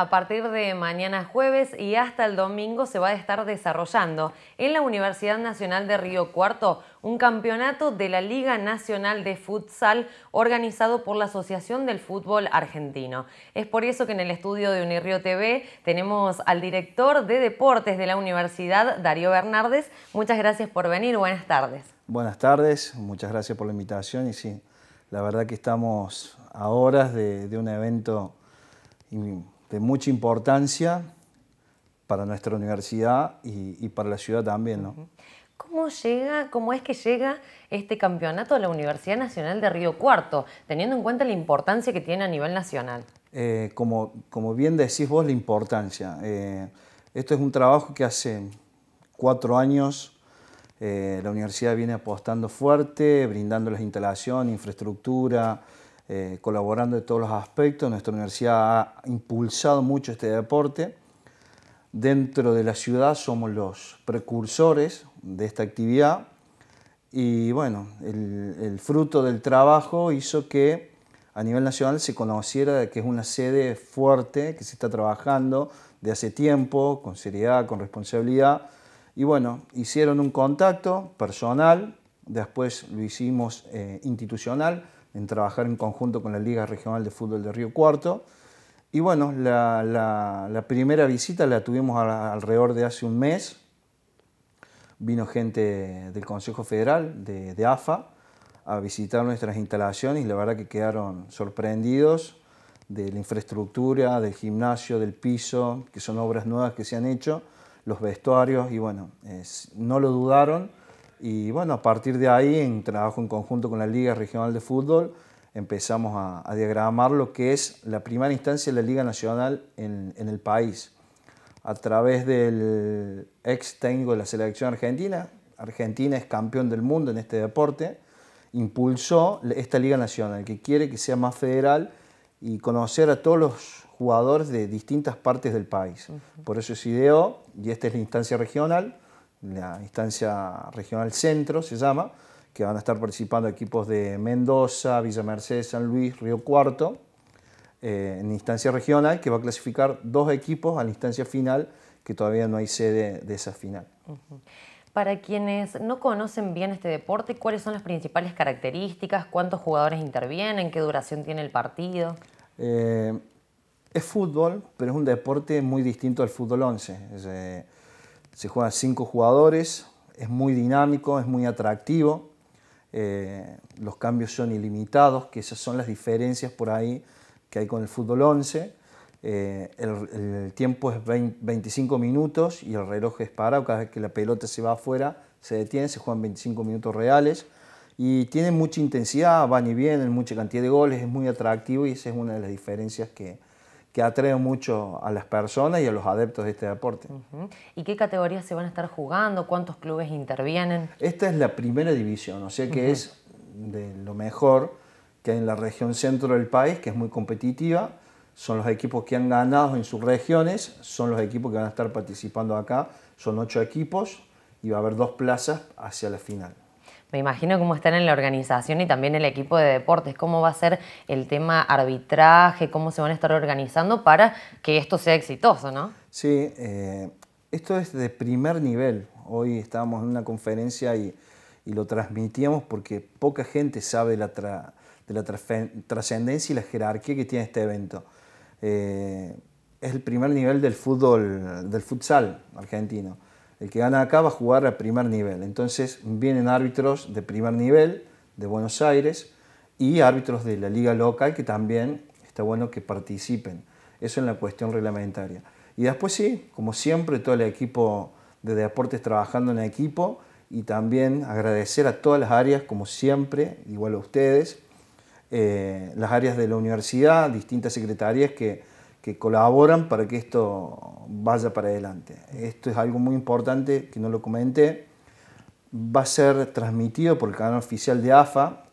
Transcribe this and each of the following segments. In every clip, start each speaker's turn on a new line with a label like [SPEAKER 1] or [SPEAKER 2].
[SPEAKER 1] a partir de mañana jueves y hasta el domingo se va a estar desarrollando en la Universidad Nacional de Río Cuarto un campeonato de la Liga Nacional de Futsal organizado por la Asociación del Fútbol Argentino. Es por eso que en el estudio de Unirío TV tenemos al director de deportes de la universidad, Darío Bernardes. Muchas gracias por venir, buenas tardes.
[SPEAKER 2] Buenas tardes, muchas gracias por la invitación y sí, la verdad que estamos a horas de un evento de mucha importancia para nuestra universidad y, para la ciudad también.
[SPEAKER 1] ¿Cómo llega, cómo es que llega este campeonato a la Universidad Nacional de Río Cuarto, teniendo en cuenta la importancia que tiene a nivel nacional?
[SPEAKER 2] Eh, como, bien decís vos, la importancia. Eh, esto es un trabajo que hace cuatro años eh, la universidad viene apostando fuerte, brindando las instalaciones, infraestructura, eh, colaborando en todos los aspectos. Nuestra universidad ha impulsado mucho este deporte. Dentro de la ciudad somos los precursores de esta actividad y bueno, el, fruto del trabajo hizo que a nivel nacional se conociera que es una sede fuerte, que se está trabajando de hace tiempo, con seriedad, con responsabilidad. Y bueno, hicieron un contacto personal, después lo hicimos eh, institucional, en trabajar en conjunto con la Liga Regional de Fútbol de Río Cuarto. Y bueno, la, primera visita la tuvimos alrededor de hace un mes. Vino gente del Consejo Federal, de, AFA, a visitar nuestras instalaciones y la verdad que quedaron sorprendidos de la infraestructura, del gimnasio, del piso, que son obras nuevas que se han hecho, los vestuarios y bueno, no lo dudaron y bueno, a partir de ahí, en trabajo en conjunto con la Liga Regional de Fútbol, empezamos a, diagramar lo que es la primera instancia de la Liga Nacional en, en el país. A través del ex técnico de la selección argentina, Argentina es campeón del mundo en este deporte, impulsó esta Liga Nacional, que quiere que sea más federal y conocer a todos los jugadores de distintas partes del país. Por eso se ideó, y esta es la instancia regional, la instancia regional centro se llama, que van a estar participando equipos de Mendoza, Villa Mercedes, San Luis, Río Cuarto, eh, en instancia regional, que va a clasificar dos equipos a la instancia final, que todavía no hay sede de esa final.
[SPEAKER 1] Para quienes no conocen bien este deporte, ¿cuáles son las principales características? ¿Cuántos jugadores intervienen? ¿Qué duración tiene el partido?
[SPEAKER 2] Eh, es fútbol, pero es un deporte muy distinto al fútbol 11 se juegan cinco jugadores, es muy dinámico, es muy atractivo, eh, los cambios son ilimitados, que esas son las diferencias por ahí que hay con el fútbol 11. Eh, el, tiempo es 25 minutos y el reloj es parado, cada vez que la pelota se va afuera se detiene, se juegan 25 minutos reales y tienen mucha intensidad, van y vienen, mucha cantidad de goles, es muy atractivo y esa es una de las diferencias que, que atrae mucho a las personas y a los adeptos de este deporte.
[SPEAKER 1] ¿Y qué categorías se van a estar jugando? ¿Cuántos clubes intervienen?
[SPEAKER 2] Esta es la primera división, o sea que es de lo mejor que hay en la región centro del país, que es muy competitiva. Son los equipos que han ganado en sus regiones, son los equipos que van a estar participando acá. Son ocho equipos y va a haber dos plazas hacia la final.
[SPEAKER 1] Me imagino cómo están en la organización y también el equipo de deportes, cómo va a ser el tema arbitraje, cómo se van a estar organizando para que esto sea exitoso, ¿no?
[SPEAKER 2] Sí, eh, esto es de primer nivel. Hoy estábamos en una conferencia y, lo transmitíamos porque poca gente sabe de la trascendencia y la jerarquía que tiene este evento. Eh, es el primer nivel del fútbol, del futsal argentino el que gana acá va a jugar a primer nivel. Entonces vienen árbitros de primer nivel de Buenos Aires y árbitros de la liga local que también está bueno que participen. Eso en la cuestión reglamentaria. Y después sí, como siempre, todo el equipo de deportes trabajando en equipo y también agradecer a todas las áreas, como siempre, igual a ustedes, eh, las áreas de la universidad, distintas secretarías que que colaboran para que esto vaya para adelante. Esto es algo muy importante que no lo comenté. Va a ser transmitido por el canal oficial de AFA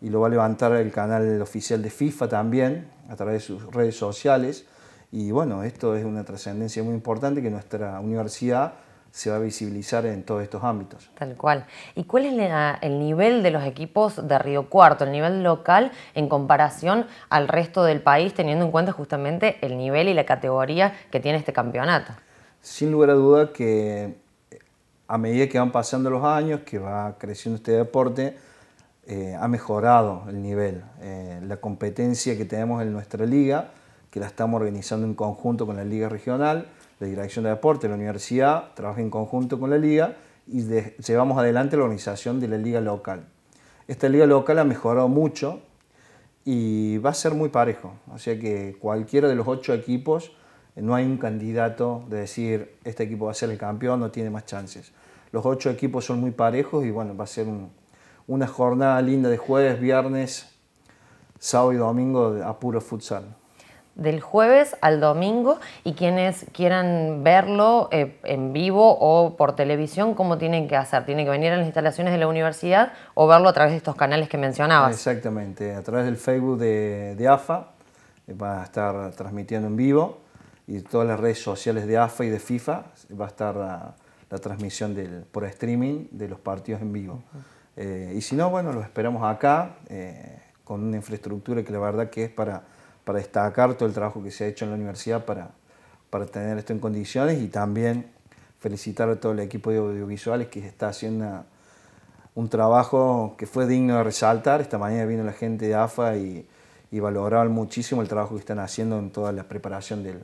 [SPEAKER 2] y lo va a levantar el canal oficial de FIFA también a través de sus redes sociales. Y bueno, esto es una trascendencia muy importante que nuestra universidad se va a visibilizar en todos estos ámbitos.
[SPEAKER 1] Tal cual. ¿Y cuál es el nivel de los equipos de Río Cuarto, el nivel local en comparación al resto del país, teniendo en cuenta justamente el nivel y la categoría que tiene este campeonato?
[SPEAKER 2] Sin lugar a duda que eh, a medida que van pasando los años, que va creciendo este deporte, eh, ha mejorado el nivel. Eh, la competencia que tenemos en nuestra liga, que la estamos organizando en conjunto con la liga regional, de Dirección de Deporte, la universidad, trabaja en conjunto con la liga y llevamos adelante la organización de la liga local. Esta liga local ha mejorado mucho y va a ser muy parejo, o sea que cualquiera de los ocho equipos no hay un candidato de decir este equipo va a ser el campeón, no tiene más chances. Los ocho equipos son muy parejos y bueno, va a ser una jornada linda de jueves, viernes, sábado y domingo a puro futsal
[SPEAKER 1] del jueves al domingo y quienes quieran verlo eh, en vivo o por televisión, ¿cómo tienen que hacer? ¿Tienen que venir a las instalaciones de la universidad o verlo a través de estos canales que mencionabas?
[SPEAKER 2] Exactamente, a través del Facebook de, de AFA eh, va a estar transmitiendo en vivo y todas las redes sociales de AFA y de FIFA va a estar ah, la, transmisión del, por streaming de los partidos en vivo. Eh, y si no, bueno, los esperamos acá con una infraestructura que la verdad que es para para destacar todo el trabajo que se ha hecho en la universidad para, para tener esto en condiciones y también felicitar a todo el equipo de audiovisuales que está haciendo un trabajo que fue digno de resaltar. Esta mañana vino la gente de AFA y, y valoraron muchísimo el trabajo que están haciendo en toda la preparación del,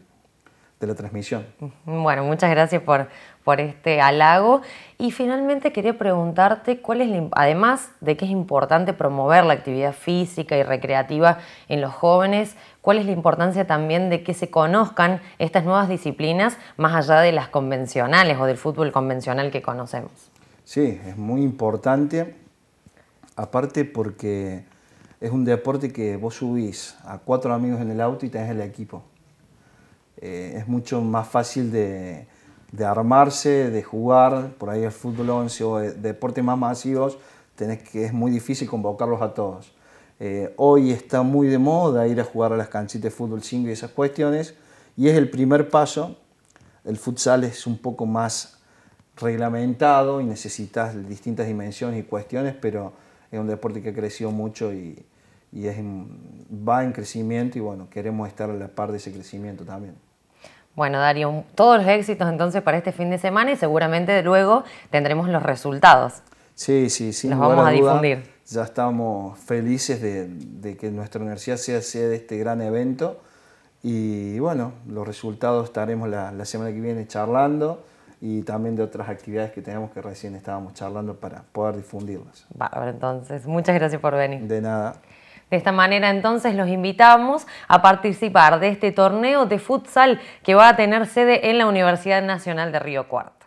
[SPEAKER 2] de la transmisión.
[SPEAKER 1] Bueno, muchas gracias por, por este halago. Y finalmente quería preguntarte cuál es, la, además de que es importante promover la actividad física y recreativa en los jóvenes, cuál es la importancia también de que se conozcan estas nuevas disciplinas más allá de las convencionales o del fútbol convencional que conocemos.
[SPEAKER 2] Sí, es muy importante, aparte porque es un deporte que vos subís a cuatro amigos en el auto y tenés el equipo eh, es mucho más fácil de, armarse, de jugar, por ahí el fútbol 11 o deportes más masivos, tenés que, es muy difícil convocarlos a todos. Eh, hoy está muy de moda ir a jugar a las canchitas de fútbol 5 y esas cuestiones, y es el primer paso. El futsal es un poco más reglamentado y necesitas distintas dimensiones y cuestiones, pero es un deporte que ha crecido mucho y, va en crecimiento y bueno, queremos estar a la par de ese crecimiento también.
[SPEAKER 1] Bueno, Darío, todos los éxitos entonces para este fin de semana y seguramente luego tendremos los resultados.
[SPEAKER 2] Sí, sí, sí. Los vamos a difundir. ya estamos felices de, que nuestra universidad sea sede de este gran evento y bueno, los resultados estaremos la, semana que viene charlando y también de otras actividades que tenemos que recién estábamos charlando para poder difundirlas.
[SPEAKER 1] Bárbaro, entonces, muchas gracias por venir. De nada. De esta manera entonces los invitamos a participar de este torneo de futsal que va a tener sede en la Universidad Nacional de Río Cuarto.